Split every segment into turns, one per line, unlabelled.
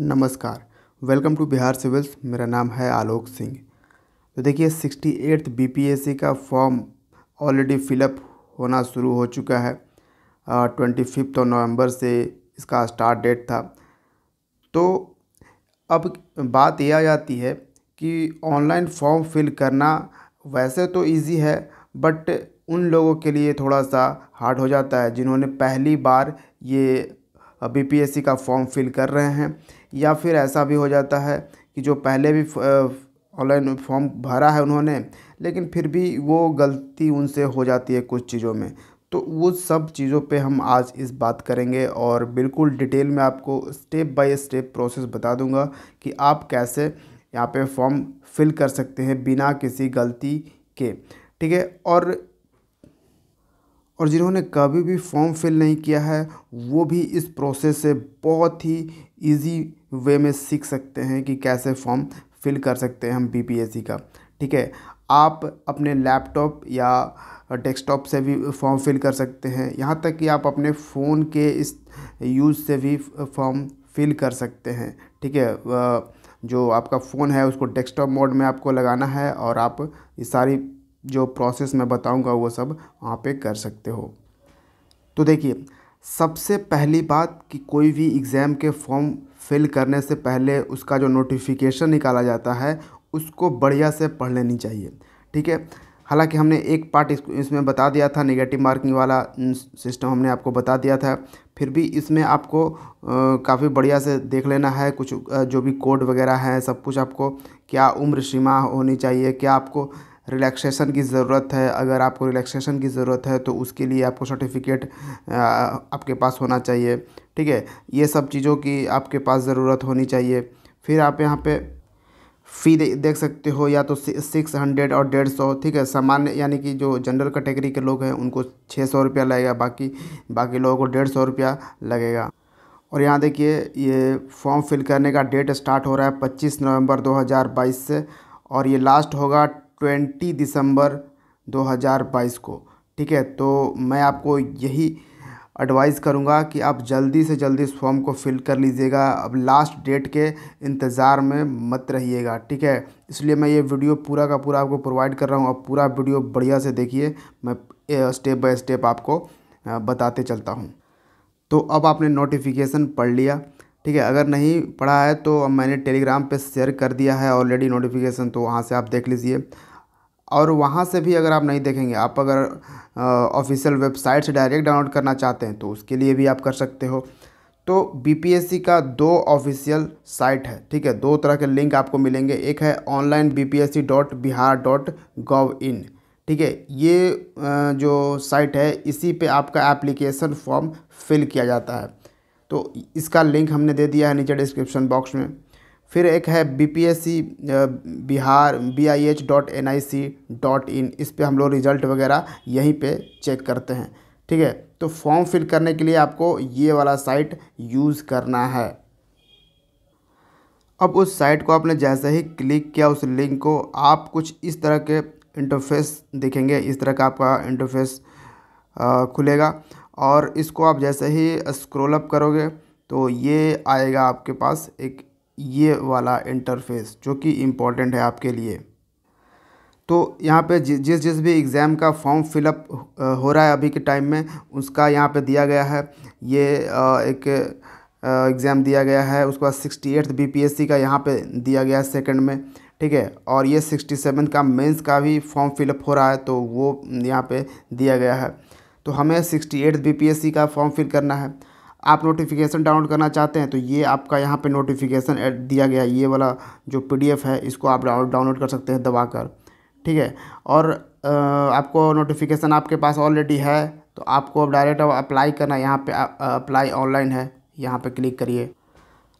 नमस्कार welcome to Bihar civils मेरा नाम है आलोक सिंह तो देखिए सिक्सटी एट्थ बी का फॉर्म ऑलरेडी फिलअप होना शुरू हो चुका है ट्वेंटी फिफ्थ और नवम्बर से इसका स्टार्ट डेट था तो अब बात यह आ जाती है कि ऑनलाइन फॉर्म फिल करना वैसे तो इजी है बट उन लोगों के लिए थोड़ा सा हार्ड हो जाता है जिन्होंने पहली बार ये बी का फॉर्म फिल कर रहे हैं या फिर ऐसा भी हो जाता है कि जो पहले भी ऑनलाइन फॉर्म भरा है उन्होंने लेकिन फिर भी वो गलती उनसे हो जाती है कुछ चीज़ों में तो वो सब चीज़ों पे हम आज इस बात करेंगे और बिल्कुल डिटेल में आपको स्टेप बाय स्टेप प्रोसेस बता दूंगा कि आप कैसे यहाँ पे फॉर्म फिल कर सकते हैं बिना किसी गलती के ठीक है और और जिन्होंने कभी भी फॉर्म फिल नहीं किया है वो भी इस प्रोसेस से बहुत ही ईजी वे में सीख सकते हैं कि कैसे फॉर्म फिल कर सकते हैं हम बीपीएससी का ठीक है आप अपने लैपटॉप या डेस्कटॉप से भी फॉर्म फिल कर सकते हैं यहाँ तक कि आप अपने फ़ोन के इस यूज़ से भी फॉर्म फिल कर सकते हैं ठीक है जो आपका फ़ोन है उसको डेस्कटॉप मोड में आपको लगाना है और आप ये सारी जो प्रोसेस मैं बताऊंगा वो सब वहाँ पे कर सकते हो तो देखिए सबसे पहली बात कि कोई भी एग्ज़ाम के फॉर्म फ़िल करने से पहले उसका जो नोटिफिकेशन निकाला जाता है उसको बढ़िया से पढ़ लेनी चाहिए ठीक है हालांकि हमने एक पार्ट इसमें बता दिया था नेगेटिव मार्किंग वाला सिस्टम हमने आपको बता दिया था फिर भी इसमें आपको काफ़ी बढ़िया से देख लेना है कुछ जो भी कोड वगैरह हैं सब कुछ आपको क्या उम्र सीमा होनी चाहिए क्या आपको रिलैक्सेशन की ज़रूरत है अगर आपको रिलैक्सेशन की ज़रूरत है तो उसके लिए आपको सर्टिफिकेट आपके पास होना चाहिए ठीक है ये सब चीज़ों की आपके पास ज़रूरत होनी चाहिए फिर आप यहाँ पे फ़ी दे, देख सकते हो या तो सिक्स हंड्रेड और डेढ़ सौ ठीक है सामान्य यानी कि जो जनरल कैटेगरी के लोग हैं उनको छः सौ रुपया लगेगा बाकी बाकी लोगों को डेढ़ सौ रुपया लगेगा और यहाँ देखिए ये फॉर्म फिल करने का डेट स्टार्ट हो रहा है पच्चीस नवंबर बाईस से और ये लास्ट होगा ट्वेंटी दिसंबर 2022 को ठीक है तो मैं आपको यही एडवाइस करूँगा कि आप जल्दी से जल्दी इस फॉर्म को फिल कर लीजिएगा अब लास्ट डेट के इंतज़ार में मत रहिएगा ठीक है इसलिए मैं ये वीडियो पूरा का पूरा आपको प्रोवाइड कर रहा हूँ और पूरा वीडियो बढ़िया से देखिए मैं स्टेप बाय स्टेप आपको बताते चलता हूँ तो अब आपने नोटिफिकेशन पढ़ लिया ठीक है अगर नहीं पढ़ा है तो मैंने टेलीग्राम पे शेयर कर दिया है ऑलरेडी नोटिफिकेशन तो वहाँ से आप देख लीजिए और वहाँ से भी अगर आप नहीं देखेंगे आप अगर ऑफिशियल वेबसाइट से डायरेक्ट डाउनलोड करना चाहते हैं तो उसके लिए भी आप कर सकते हो तो बी का दो ऑफिशियल साइट है ठीक है दो तरह के लिंक आपको मिलेंगे एक है online B P S C dot Bihar dot in ठीक है ये जो साइट है इसी पे आपका एप्लीकेशन फॉर्म फिल किया जाता है तो इसका लिंक हमने दे दिया है नीचे डिस्क्रिप्शन बॉक्स में फिर एक है B P S C Bihar B I H dot N I C dot in इस पर हम लोग रिज़ल्ट वगैरह यहीं पे चेक करते हैं ठीक है तो फॉर्म फिल करने के लिए आपको ये वाला साइट यूज़ करना है अब उस साइट को आपने जैसे ही क्लिक किया उस लिंक को आप कुछ इस तरह के इंटरफेस देखेंगे इस तरह का आपका इंटरफेस खुलेगा और इसको आप जैसे ही स्क्रोल अप करोगे तो ये आएगा आपके पास एक ये वाला इंटरफेस जो कि इम्पोर्टेंट है आपके लिए तो यहाँ पे जिस जिस भी एग्ज़ाम का फॉर्म फिलअप हो रहा है अभी के टाइम में उसका यहाँ पे दिया गया है ये एक एग्ज़ाम दिया गया है उसके बाद सिक्सटी एट्थ बी का यहाँ पे दिया गया है सेकेंड में ठीक है और ये सिक्सटी सेवन का मेंस का भी फॉर्म फिलअप हो रहा है तो वो यहाँ पे दिया गया है तो हमें सिक्सटी एट बी का फॉर्म फिल करना है आप नोटिफिकेशन डाउनलोड करना चाहते हैं तो ये आपका यहाँ पे नोटिफिकेशन एड दिया गया ये वाला जो पीडीएफ है इसको आप डाउनलोड कर सकते हैं दबा कर ठीक है और आपको नोटिफिकेशन आपके पास ऑलरेडी है तो आपको अब डायरेक्ट अप्लाई करना है यहाँ पे अप्लाई ऑनलाइन है यहाँ पे क्लिक करिए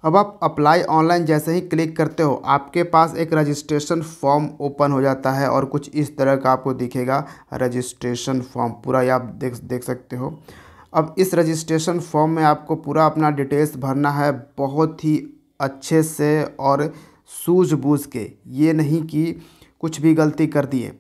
अब आप अप्लाई ऑनलाइन जैसे ही क्लिक करते हो आपके पास एक रजिस्ट्रेशन फॉर्म ओपन हो जाता है और कुछ इस तरह का आपको दिखेगा रजिस्ट्रेशन फॉर्म पूरा आप देख देख सकते हो अब इस रजिस्ट्रेशन फॉर्म में आपको पूरा अपना डिटेल्स भरना है बहुत ही अच्छे से और सूझबूझ के ये नहीं कि कुछ भी गलती कर दिए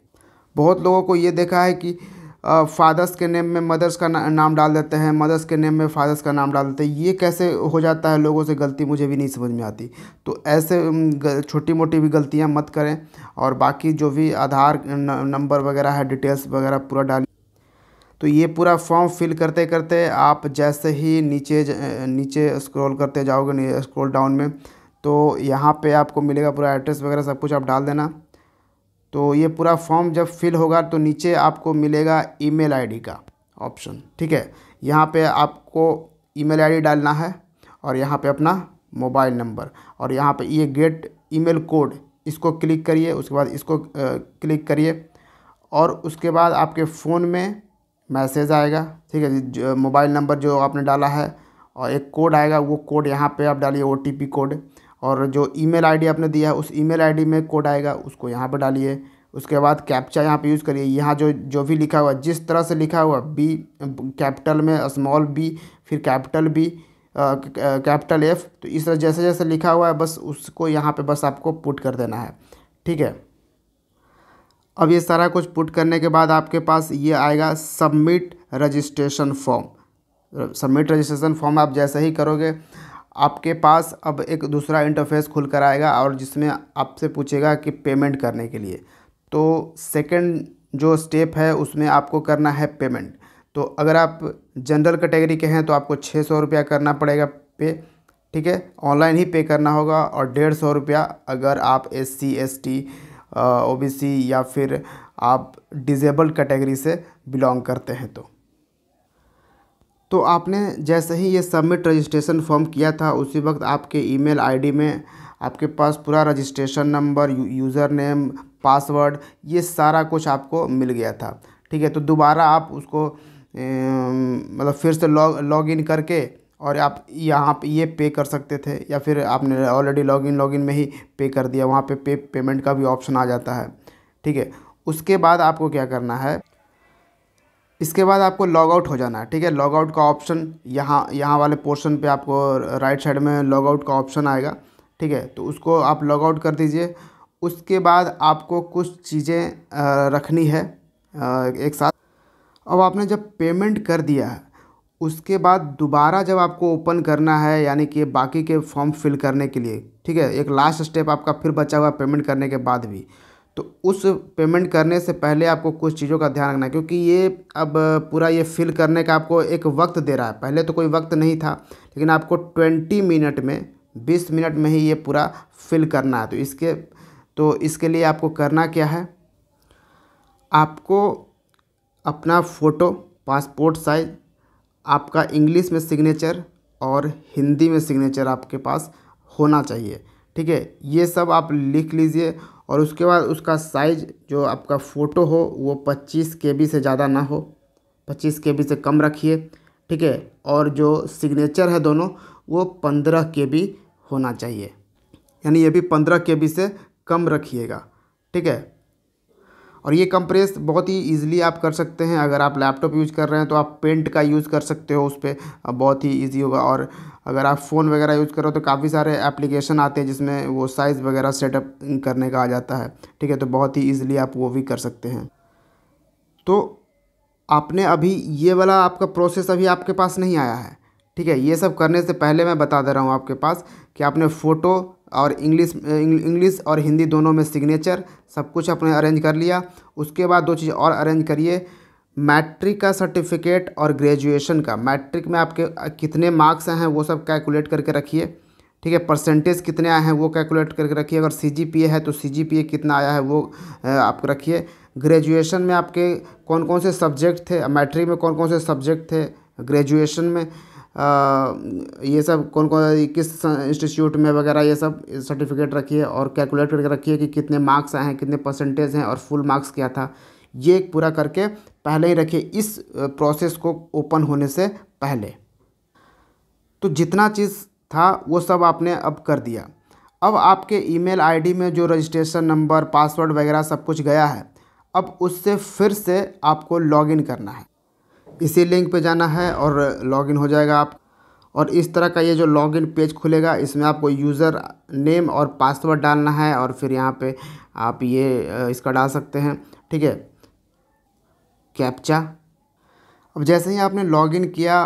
बहुत लोगों को ये देखा है कि फादर्स के नेम में मदर्स का ना, नाम डाल देते हैं मदर्स के नेम में फादर्स का नाम डाल देते हैं ये कैसे हो जाता है लोगों से गलती मुझे भी नहीं समझ में आती तो ऐसे छोटी मोटी भी गलतियाँ मत करें और बाकी जो भी आधार नंबर वगैरह है डिटेल्स वगैरह पूरा डाल तो ये पूरा फॉर्म फिल करते करते आप जैसे ही नीचे नीचे स्क्रॉल करते जाओगे स्क्रॉल डाउन में तो यहाँ पे आपको मिलेगा पूरा एड्रेस वगैरह सब कुछ आप डाल देना तो ये पूरा फॉर्म जब फिल होगा तो नीचे आपको मिलेगा ईमेल आईडी का ऑप्शन ठीक है यहाँ पे आपको ईमेल आईडी डालना है और यहाँ पे अपना मोबाइल नंबर और यहाँ पे ये गेट ईमेल कोड इसको क्लिक करिए उसके बाद इसको क्लिक करिए और उसके बाद आपके फ़ोन में मैसेज आएगा ठीक है मोबाइल नंबर जो आपने डाला है और एक कोड आएगा वो कोड यहाँ पे आप डालिए ओ कोड और जो ईमेल आईडी आपने दिया है उस ईमेल आईडी में कोड आएगा उसको यहाँ पर डालिए उसके बाद कैप्चा यहाँ पे यूज़ करिए यहाँ जो जो भी लिखा हुआ जिस तरह से लिखा हुआ बी कैपिटल में स्मॉल बी फिर कैपिटल बी कैपिटल एफ तो इस तरह जैसे जैसे लिखा हुआ है बस उसको यहाँ पर बस आपको पुट कर देना है ठीक है अब ये सारा कुछ पुट करने के बाद आपके पास ये आएगा submit registration form submit registration form आप जैसे ही करोगे आपके पास अब एक दूसरा इंटरफेस खुल कर आएगा और जिसमें आपसे पूछेगा कि पेमेंट करने के लिए तो सेकंड जो स्टेप है उसमें आपको करना है पेमेंट तो अगर आप जनरल कैटेगरी के हैं तो आपको छः सौ रुपया करना पड़ेगा पे ठीक है ऑनलाइन ही पे करना होगा और डेढ़ सौ रुपया अगर आप S C S T O B C या फिर आप डिजेबल्ड कैटेगरी से बिलोंग करते हैं तो तो आपने जैसे ही ये सबमिट रजिस्ट्रेशन फॉर्म किया था उसी वक्त आपके ईमेल आईडी में आपके पास पूरा registration number you, user name password ये सारा कुछ आपको मिल गया था ठीक है तो दोबारा आप उसको मतलब फिर से लॉग लॉग करके और आप यहाँ पे ये पे कर सकते थे या फिर आपने ऑलरेडी लॉगिन लॉगिन में ही पे कर दिया वहाँ पे पे पेमेंट का भी ऑप्शन आ जाता है ठीक है उसके बाद आपको क्या करना है इसके बाद आपको लॉग आउट हो जाना है ठीक है लॉग आउट का ऑप्शन यहाँ यहाँ वाले पोर्शन पे आपको राइट साइड में लॉग आउट का ऑप्शन आएगा ठीक है तो उसको आप लॉग आउट कर दीजिए उसके बाद आपको कुछ चीज़ें रखनी है एक साथ अब आपने जब पेमेंट कर दिया है उसके बाद दोबारा जब आपको ओपन करना है यानी कि बाकी के फॉर्म फिल करने के लिए ठीक है एक लास्ट स्टेप आपका फिर बचा हुआ पेमेंट करने के बाद भी तो उस पेमेंट करने से पहले आपको कुछ चीज़ों का ध्यान रखना है क्योंकि ये अब पूरा ये फिल करने का आपको एक वक्त दे रहा है पहले तो कोई वक्त नहीं था लेकिन आपको ट्वेंटी मिनट में बीस मिनट में ही ये पूरा फिल करना है तो इसके तो इसके लिए आपको करना क्या है आपको अपना फ़ोटो पासपोर्ट साइज़ आपका इंग्लिश में सिग्नेचर और हिंदी में सिग्नेचर आपके पास होना चाहिए ठीक है ये सब आप लिख लीजिए और उसके बाद उसका साइज जो आपका फ़ोटो हो वो पच्चीस के बी से ज़्यादा ना हो पच्चीस के बी से कम रखिए ठीक है और जो सिग्नेचर है दोनों वो पंद्रह के बी होना चाहिए यानी ये भी पंद्रह के बी से कम रखिएगा ठीक है और ये कंप्रेस बहुत ही ईजिली आप कर सकते हैं अगर आप लैपटॉप यूज़ कर रहे हैं तो आप पेंट का यूज़ कर सकते हो उस पर बहुत ही ईजी होगा और अगर आप फ़ोन वगैरह यूज़ कर रहे हो तो काफ़ी सारे एप्लीकेशन आते हैं जिसमें वो साइज़ वगैरह सेटअप करने का आ जाता है ठीक है तो बहुत ही ईजिली आप वो भी कर सकते हैं तो आपने अभी ये वाला आपका प्रोसेस अभी आपके पास नहीं आया है ठीक है ये सब करने से पहले मैं बता दे रहा हूँ आपके पास कि आपने फ़ोटो और इंग्लिश इंग्लिश और हिंदी दोनों में सिग्नेचर सब कुछ आपने अरेंज कर लिया उसके बाद दो चीज़ और अरेंज करिए मैट्रिक का सर्टिफिकेट और ग्रेजुएशन का मैट्रिक में आपके कितने मार्क्स हैं वो सब कैलकुलेट करके रखिए ठीक है परसेंटेज कितने आए हैं वो कैलकुलेट करके रखिए अगर सी है तो सी कितना आया है वो आप रखिए ग्रेजुएशन में आपके कौन कौन से सब्जेक्ट थे मैट्रिक में कौन कौन से सब्जेक्ट थे ग्रेजुएशन में ये सब कौन कौन किस इंस्टीट्यूट में वगैरह ये सब सर्टिफिकेट रखिए और कैलकुलेट करके रखिए कि कितने मार्क्स आए हैं कितने परसेंटेज हैं और फुल मार्क्स क्या था ये पूरा करके पहले ही रखिए इस प्रोसेस को ओपन होने से पहले तो जितना चीज़ था वो सब आपने अब कर दिया अब आपके ईमेल आईडी में जो रजिस्ट्रेशन नंबर पासवर्ड वगैरह सब कुछ गया है अब उससे फिर से आपको लॉगिन करना है इसी लिंक पे जाना है और लॉगिन हो जाएगा आप और इस तरह का ये जो लॉगिन पेज खुलेगा इसमें आपको यूज़र नेम और पासवर्ड डालना है और फिर यहाँ पे आप ये इसका डाल सकते हैं ठीक है कैप्चा अब जैसे ही आपने लॉगिन किया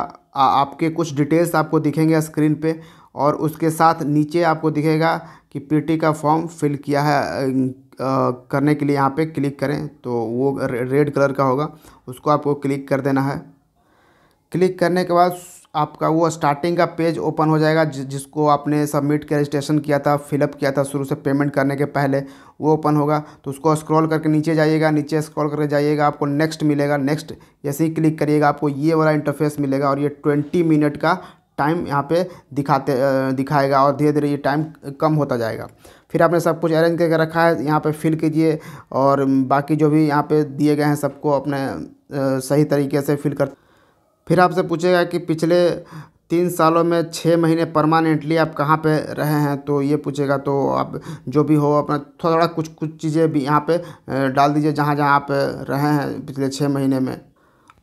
आपके कुछ डिटेल्स आपको दिखेंगे स्क्रीन पे और उसके साथ नीचे आपको दिखेगा कि पीटी का फॉर्म फिल किया है करने के लिए यहाँ पे क्लिक करें तो वो रेड कलर का होगा उसको आपको क्लिक कर देना है क्लिक करने के बाद आपका वो स्टार्टिंग का पेज ओपन हो जाएगा जिसको आपने सबमिट के रजिस्ट्रेशन किया था फिलअप किया था शुरू से पेमेंट करने के पहले वो ओपन होगा तो उसको स्क्रॉल करके नीचे जाइएगा नीचे स्क्रॉल करके जाइएगा आपको नेक्स्ट मिलेगा नेक्स्ट जैसे ही क्लिक करिएगा आपको ये वाला इंटरफेस मिलेगा और ये ट्वेंटी मिनट का टाइम यहाँ पे दिखाते दिखाएगा और धीरे धीरे ये टाइम कम होता जाएगा फिर आपने सब कुछ अरेंज करके रखा है यहाँ पे फिल कीजिए और बाकी जो भी यहाँ पे दिए गए हैं सबको अपने सही तरीके से फिल कर फिर आपसे पूछेगा कि पिछले तीन सालों में छः महीने परमानेंटली आप कहाँ पे रहे हैं तो ये पूछेगा तो आप जो भी हो अपना थोड़ा थोड़ा कुछ कुछ चीज़ें भी यहाँ पे डाल दीजिए जहाँ जहाँ आप रहे हैं पिछले छः महीने में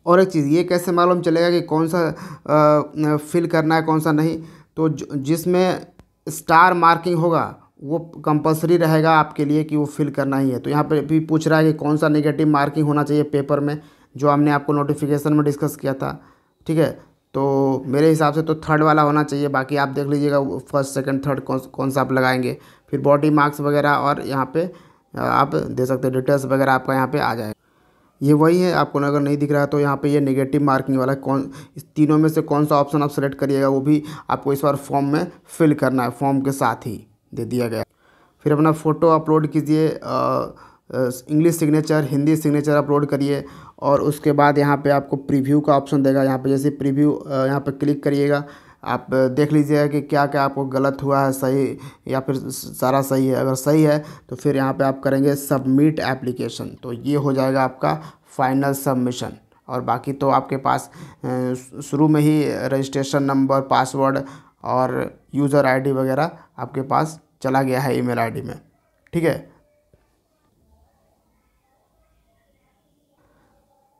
और एक चीज़ ये कैसे मालूम चलेगा कि कौन सा फिल करना है कौन सा नहीं तो जिसमें स्टार मार्किंग होगा वो कंपलसरी रहेगा आपके लिए कि वो फिल करना ही है तो यहाँ पे भी पूछ रहा है कि कौन सा नेगेटिव मार्किंग होना चाहिए पेपर में जो हमने आपको नोटिफिकेशन में डिस्कस किया था ठीक है तो मेरे हिसाब से तो थर्ड वाला होना चाहिए बाकी आप देख लीजिएगा फर्स्ट सेकंड थर्ड कौन कौन सा आप लगाएंगे फिर बॉडी मार्क्स वगैरह और यहाँ पे आप दे सकते हैं डिटेल्स वगैरह आपका यहाँ पे आ जाएगा ये वही है आपको अगर नहीं दिख रहा है तो यहाँ पे ये नेगेटिव मार्किंग वाला कौन इस तीनों में से कौन सा ऑप्शन आप सेलेक्ट करिएगा वो भी आपको इस बार फॉर्म में फिल करना है फॉर्म के साथ ही दे दिया गया फिर अपना फ़ोटो अपलोड कीजिए English signature Hindi signature upload करिए और उसके बाद यहाँ पे आपको प्रीव्यू का ऑप्शन देगा यहाँ पे जैसे प्रीव्यू यहाँ पे क्लिक करिएगा आप देख लीजिएगा कि क्या क्या आपको गलत हुआ है सही या फिर सारा सही है अगर सही है तो फिर यहाँ पे आप करेंगे सबमिट एप्लीकेशन तो ये हो जाएगा आपका फाइनल सबमिशन और बाकी तो आपके पास शुरू में ही रजिस्ट्रेशन नंबर पासवर्ड और यूज़र आईडी वगैरह आपके पास चला गया है ईमेल आईडी में ठीक है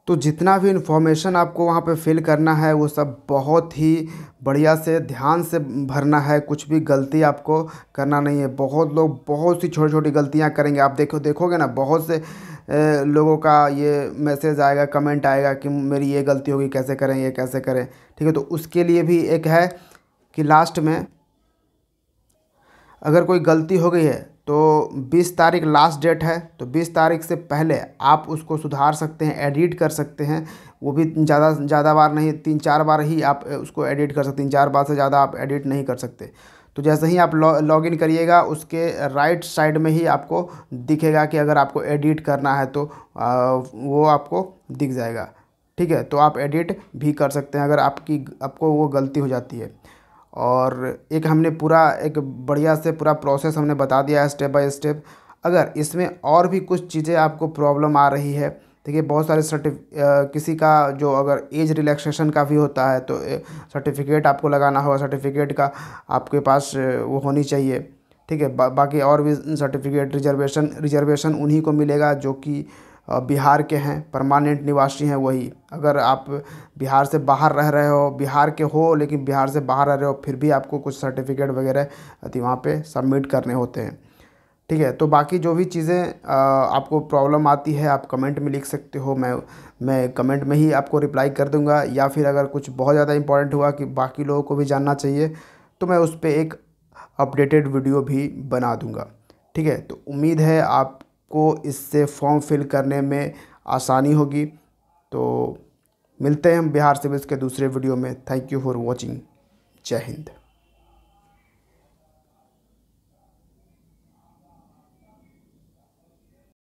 तो जितना भी इन्फॉर्मेशन आपको वहाँ पे फिल करना है वो सब बहुत ही बढ़िया से ध्यान से भरना है कुछ भी गलती आपको करना नहीं है बहुत लोग बहुत सी छोटी छोटी गलतियाँ करेंगे आप देखो देखोगे ना बहुत से लोगों का ये मैसेज आएगा कमेंट आएगा कि मेरी ये गलती होगी कैसे करें ये कैसे करें ठीक है तो उसके लिए भी एक है कि लास्ट में अगर कोई गलती हो गई है तो 20 तारीख लास्ट डेट है तो 20 तारीख से पहले आप उसको सुधार सकते हैं एडिट कर सकते हैं वो भी ज़्यादा ज़्यादा बार नहीं तीन चार बार ही आप उसको एडिट कर सकते हैं चार बार से ज़्यादा आप एडिट नहीं कर सकते तो जैसे ही आप लॉग इन करिएगा उसके राइट साइड में ही आपको दिखेगा कि अगर आपको एडिट करना है तो वो आपको दिख जाएगा ठीक है तो आप एडिट भी कर सकते हैं अगर आपकी आपको वो गलती हो जाती है और एक हमने पूरा एक बढ़िया से पूरा प्रोसेस हमने बता दिया है स्टेप बाय स्टेप अगर इसमें और भी कुछ चीज़ें आपको प्रॉब्लम आ रही है देखिए बहुत सारे सर्टिफ किसी का जो अगर एज रिलैक्सेशन का भी होता है तो सर्टिफिकेट आपको लगाना होगा सर्टिफिकेट का आपके पास वो होनी चाहिए ठीक है बा, बाकी और भी सर्टिफिकेट रिजर्वेशन रिजर्वेशन उन्हीं को मिलेगा जो कि बिहार के हैं परमानेंट निवासी हैं वही अगर आप बिहार से बाहर रह रहे हो बिहार के हो लेकिन बिहार से बाहर रह रहे हो फिर भी आपको कुछ सर्टिफिकेट वगैरह अति तो वहाँ पर सबमिट करने होते हैं ठीक है तो बाकी जो भी चीज़ें आपको प्रॉब्लम आती है आप कमेंट में लिख सकते हो मैं मैं कमेंट में ही आपको रिप्लाई कर दूंगा या फिर अगर कुछ बहुत ज़्यादा इंपॉर्टेंट हुआ कि बाकी लोगों को भी जानना चाहिए तो मैं उस पर एक अपडेटेड वीडियो भी बना दूंगा ठीक है तो उम्मीद है आप को इससे फॉर्म फिल करने में आसानी होगी तो मिलते हैं हम बिहार सिविल्स के दूसरे वीडियो में थैंक यू फॉर वॉचिंग जय हिंद